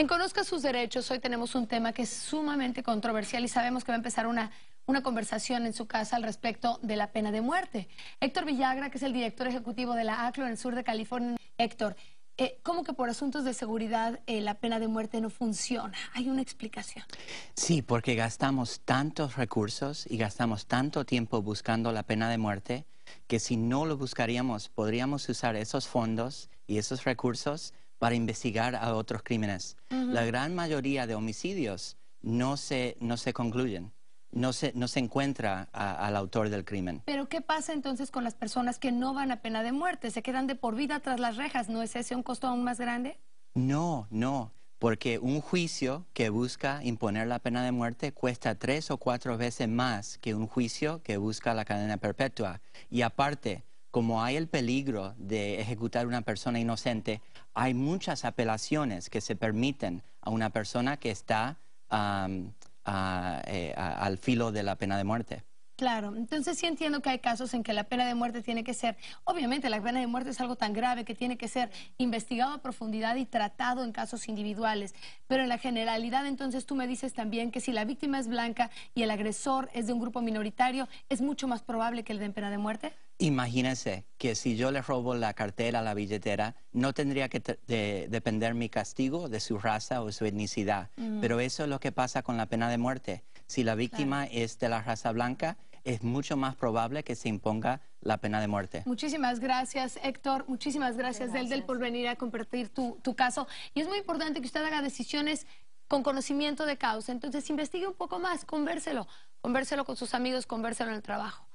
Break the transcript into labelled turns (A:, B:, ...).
A: En Conozca sus derechos, hoy tenemos un tema que es sumamente controversial y sabemos que va a empezar una, conversación en su casa al respecto de la pena de muerte. Héctor Villagra, que es el director ejecutivo de la ACLO en el sur de California. Héctor, eh, ¿Cómo que por asuntos de seguridad eh, la pena de muerte no funciona? Hay una explicación.
B: Sí, porque gastamos tantos recursos y gastamos tanto tiempo buscando la pena de muerte que si no lo buscaríamos podríamos usar esos fondos y esos recursos para investigar a otros crímenes. La gran mayoría de homicidios no se, no se concluyen. No se, no se encuentra al autor del crimen.
A: Pero ¿qué pasa entonces con las personas que no van a pena de muerte? ¿Se quedan de por vida tras las rejas? ¿No es ese un costo aún más grande?
B: No, no, porque un juicio que busca imponer la pena de muerte cuesta tres o cuatro veces más que un juicio que busca la cadena perpetua. Y aparte, como hay el peligro de ejecutar una persona inocente, hay muchas apelaciones que se permiten a una persona que está eh, al filo de la pena de muerte.
A: Claro, entonces sí entiendo que hay casos en que la pena de muerte tiene que ser, obviamente la pena de muerte es algo tan grave que tiene que ser investigado a profundidad y tratado en casos individuales, pero en la generalidad entonces tú me dices también que si la víctima es blanca y el agresor es de un grupo minoritario, ¿es mucho más probable que le den pena de muerte?
B: Imagínense que si yo le robo la cartera, la billetera, no tendría que depender mi castigo de su raza o su etnicidad. Pero eso es lo que pasa con la pena de muerte. Si la víctima es de la raza blanca, es mucho más probable que se imponga la pena de muerte.
A: Muchísimas gracias, Héctor. Muchísimas gracias, Del, del por venir a compartir tu, tu caso. Y es muy importante que usted haga decisiones con conocimiento de causa. Entonces, investigue un poco más, convérselo. Convérselo con sus amigos, convérselo en el trabajo.